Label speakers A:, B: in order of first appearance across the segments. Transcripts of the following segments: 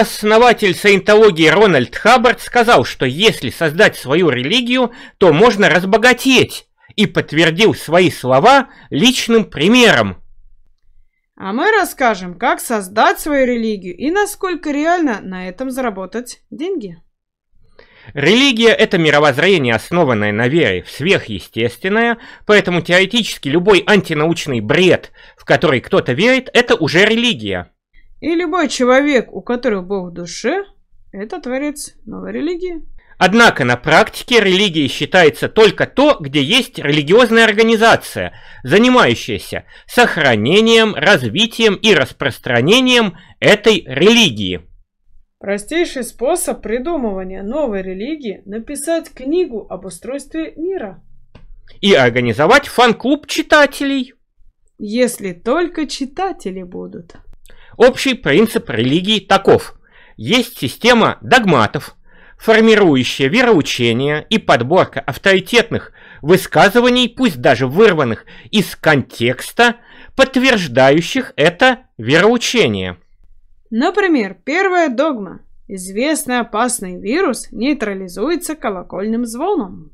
A: Основатель саентологии Рональд Хаббард сказал, что если создать свою религию, то можно разбогатеть, и подтвердил свои слова личным примером.
B: А мы расскажем, как создать свою религию и насколько реально на этом заработать деньги.
A: Религия – это мировоззрение, основанное на вере в сверхъестественное, поэтому теоретически любой антинаучный бред, в который кто-то верит, это уже религия.
B: И любой человек, у которого Бог в душе, это творец новой религии.
A: Однако на практике религией считается только то, где есть религиозная организация, занимающаяся сохранением, развитием и распространением этой религии.
B: Простейший способ придумывания новой религии – написать книгу об устройстве мира.
A: И организовать фан-клуб читателей.
B: Если только читатели будут.
A: Общий принцип религии таков. Есть система догматов, формирующая вероучение и подборка авторитетных высказываний, пусть даже вырванных из контекста, подтверждающих это вероучение.
B: Например, первая догма. Известный опасный вирус нейтрализуется колокольным звоном.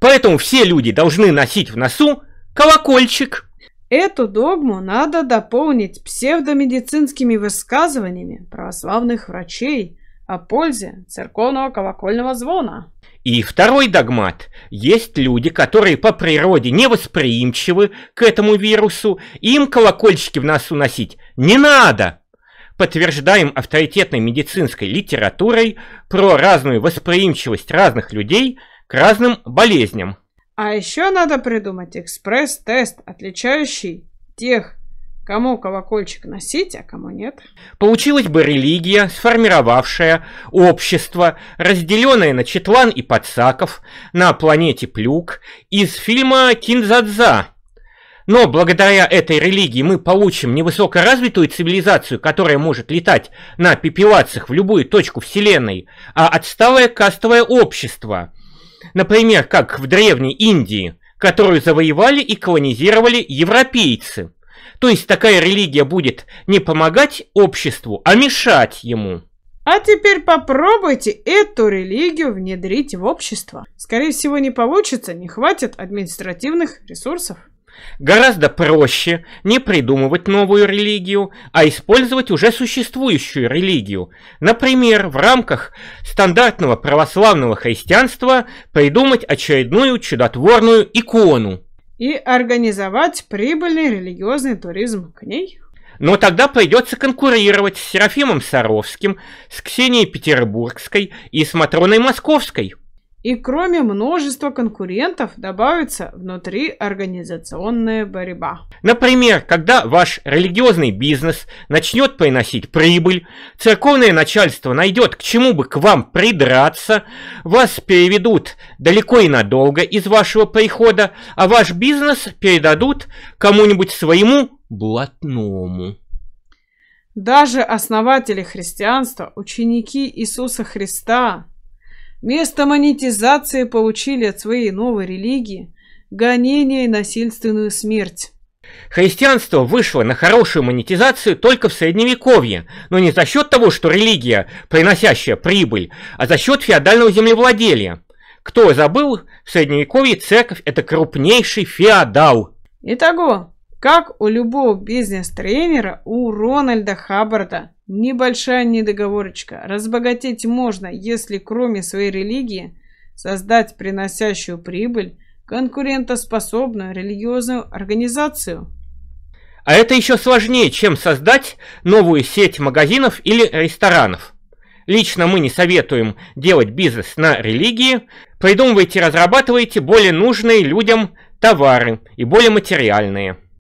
A: Поэтому все люди должны носить в носу
B: колокольчик. Эту догму надо дополнить псевдомедицинскими высказываниями православных врачей о пользе церковного колокольного звона.
A: И второй догмат. Есть люди, которые по природе невосприимчивы к этому вирусу, им колокольчики в носу носить не надо. Подтверждаем авторитетной медицинской литературой про разную восприимчивость разных людей к разным болезням.
B: А еще надо придумать экспресс-тест, отличающий тех, кому колокольчик носить, а кому нет.
A: Получилась бы религия, сформировавшая общество, разделенное на Четлан и Подсаков, на планете Плюк, из фильма «Кинзадза», но благодаря этой религии мы получим невысокоразвитую цивилизацию, которая может летать на пепелацах в любую точку Вселенной, а отсталое кастовое общество, Например, как в Древней Индии, которую завоевали и колонизировали европейцы. То есть такая религия будет не помогать обществу, а мешать ему.
B: А теперь попробуйте эту религию внедрить в общество. Скорее всего, не получится, не хватит административных ресурсов.
A: Гораздо проще не придумывать новую религию, а использовать уже существующую религию. Например, в рамках стандартного православного христианства придумать очередную чудотворную икону.
B: И организовать прибыльный религиозный туризм к ней.
A: Но тогда придется конкурировать с Серафимом Саровским, с Ксенией Петербургской и с Матроной Московской –
B: и кроме множества конкурентов добавится внутриорганизационная борьба.
A: Например, когда ваш религиозный бизнес начнет приносить прибыль, церковное начальство найдет к чему бы к вам придраться, вас переведут далеко и надолго из вашего прихода, а ваш бизнес передадут кому-нибудь своему блатному.
B: Даже основатели христианства, ученики Иисуса Христа, Место монетизации получили от своей новой религии гонение и насильственную смерть. Христианство
A: вышло на хорошую монетизацию только в Средневековье, но не за счет того, что религия, приносящая прибыль, а за счет феодального землевладелия. Кто забыл, в Средневековье церковь – это крупнейший феодал.
B: Итого, как у любого бизнес-тренера, у Рональда Хаббарда, Небольшая недоговорочка. Разбогатеть можно, если кроме своей религии создать приносящую прибыль конкурентоспособную религиозную организацию.
A: А это еще сложнее, чем создать новую сеть магазинов или ресторанов. Лично мы не советуем делать бизнес на религии. Придумывайте и разрабатывайте более нужные людям товары и более материальные.